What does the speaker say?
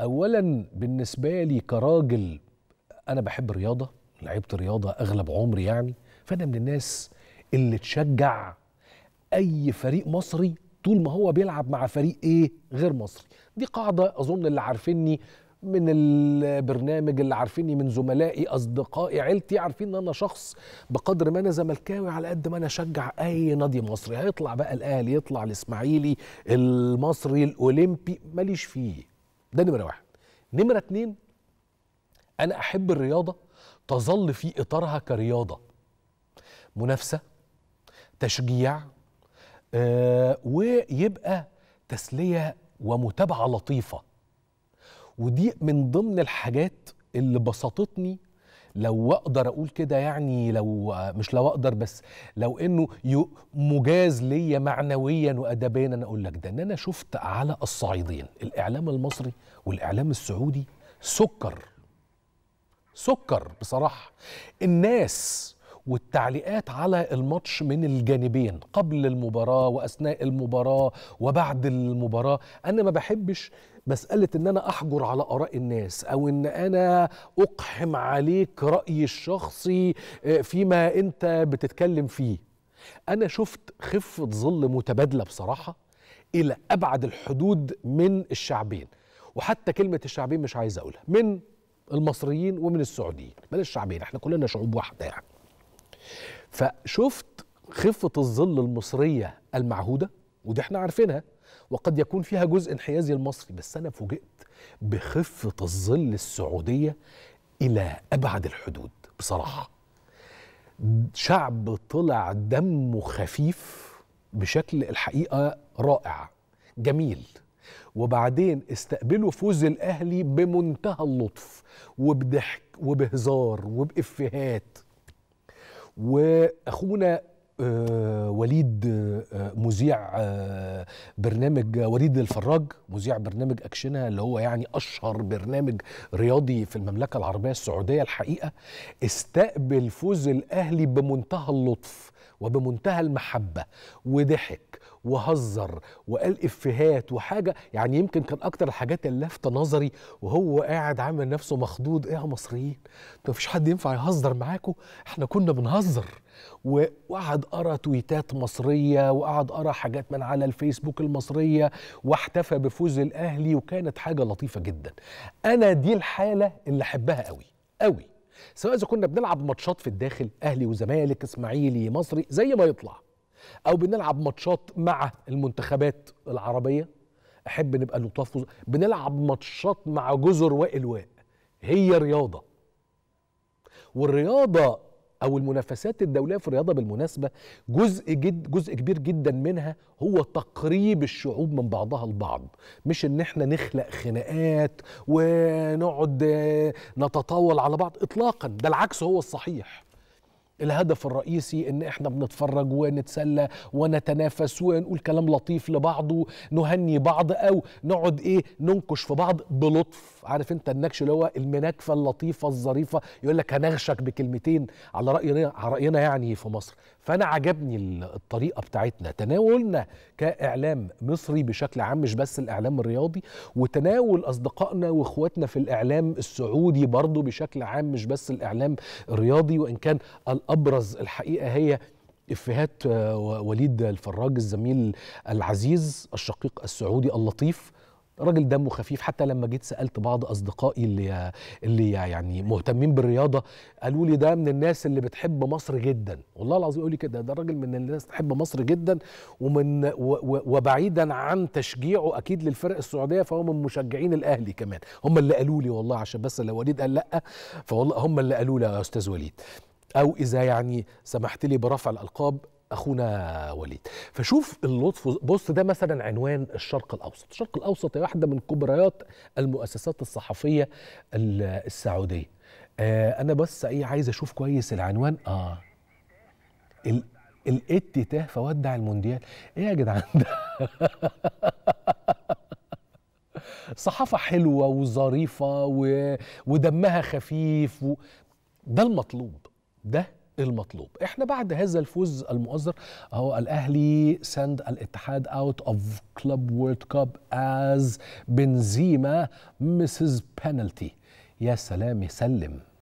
اولا بالنسبه لي كراجل انا بحب رياضه لعبت رياضه اغلب عمري يعني فانا من الناس اللي تشجع اي فريق مصري طول ما هو بيلعب مع فريق ايه غير مصري دي قاعده اظن اللي عارفيني من البرنامج اللي عارفيني من زملائي اصدقائي عيلتي عارفين ان انا شخص بقدر ما انا زملكاوي على قد ما انا اشجع اي نادي مصري هيطلع بقى الاهلي يطلع الاسماعيلي المصري الاولمبي ماليش فيه ده نمره واحد نمره اتنين انا احب الرياضه تظل في اطارها كرياضه منافسه تشجيع آه ويبقى تسليه ومتابعه لطيفه ودي من ضمن الحاجات اللي بسطتني لو اقدر اقول كده يعني لو مش لو اقدر بس لو انه مجاز ليا معنويا وادبيا انا اقول لك ده ان انا شفت على الصعيدين الاعلام المصري والاعلام السعودي سكر سكر بصراحه الناس والتعليقات على الماتش من الجانبين قبل المباراة وأثناء المباراة وبعد المباراة أنا ما بحبش مساله ان انا احجر على اراء الناس او ان انا اقحم عليك رايي الشخصي آه، فيما انت بتتكلم فيه انا شفت خفه ظل متبادله بصراحه الى ابعد الحدود من الشعبين وحتى كلمه الشعبين مش عايز اقولها من المصريين ومن السعوديين من الشعبين احنا كلنا شعوب واحده يعني فشفت خفه الظل المصريه المعهوده ودي احنا عارفينها وقد يكون فيها جزء انحيازي المصري بس أنا فوجئت بخفة الظل السعودية إلى أبعد الحدود بصراحة شعب طلع دمه خفيف بشكل الحقيقة رائع جميل وبعدين استقبلوا فوز الاهلي بمنتهى اللطف وبضحك وبهزار وبافيهات واخونا آه، وليد آه، مذيع آه، برنامج وليد الفراج مذيع برنامج اكشنها اللي هو يعني اشهر برنامج رياضي في المملكه العربيه السعوديه الحقيقه استقبل فوز الاهلي بمنتهى اللطف وبمنتهى المحبه وضحك وهزر وقال افهات وحاجه يعني يمكن كان اكتر الحاجات اللافته نظري وهو قاعد عامل نفسه مخضوض ايه يا مصريين ما فيش حد ينفع يهزر معاكم احنا كنا بنهزر وقعد ارى تويتات مصريه وقعد ارى حاجات من على الفيسبوك المصريه واحتفى بفوز الاهلي وكانت حاجه لطيفه جدا انا دي الحاله اللي احبها قوي قوي سواء اذا كنا بنلعب ماتشات في الداخل اهلي وزمالك اسماعيلي مصري زي ما يطلع او بنلعب ماتشات مع المنتخبات العربيه احب نبقى لطاف بنلعب ماتشات مع جزر وائل هي رياضه والرياضه او المنافسات الدوليه في الرياضه بالمناسبه جزء جد جزء كبير جدا منها هو تقريب الشعوب من بعضها البعض مش ان احنا نخلق خناقات ونقعد نتطاول على بعض اطلاقا ده العكس هو الصحيح الهدف الرئيسي ان احنا بنتفرج ونتسلى ونتنافس ونقول كلام لطيف لبعض نهني بعض او نقعد ايه ننكش في بعض بلطف عارف انت النكش اللي هو المناكفه اللطيفه الظريفه يقول لك هنغشك بكلمتين على راينا على راينا يعني في مصر فانا عجبني الطريقه بتاعتنا تناولنا كاعلام مصري بشكل عام مش بس الاعلام الرياضي وتناول اصدقائنا واخواتنا في الاعلام السعودي برضه بشكل عام مش بس الاعلام الرياضي وان كان الابرز الحقيقه هي افيهات آه، وليد الفراج الزميل العزيز الشقيق السعودي اللطيف راجل دمه خفيف حتى لما جيت سالت بعض اصدقائي اللي اللي يعني مهتمين بالرياضه قالوا لي ده من الناس اللي بتحب مصر جدا والله العظيم يقول لي كده ده راجل من الناس تحب مصر جدا ومن وبعيدا عن تشجيعه اكيد للفرق السعوديه فهو من مشجعين الاهلي كمان هم اللي قالوا لي والله عشان بس لو وليد قال لا فوالله هم اللي قالوا لي يا استاذ وليد او اذا يعني سمحت لي برفع الالقاب اخونا وليد فشوف اللطف بص ده مثلا عنوان الشرق الاوسط الشرق الاوسط هي واحده من كبريات المؤسسات الصحفيه السعوديه آه انا بس ايه عايز اشوف كويس العنوان اه ال الاتتاه فودع المونديال ايه يا جدعان ده صحافة حلوة وظريفة و... ودمها خفيف و... ده المطلوب ده المطلوب احنا بعد هذا الفوز المؤزر هو الاهلي سند الاتحاد اوت اوف كلوب وورلد كاب از بنزيما مسز بنالتي يا سلام يسلم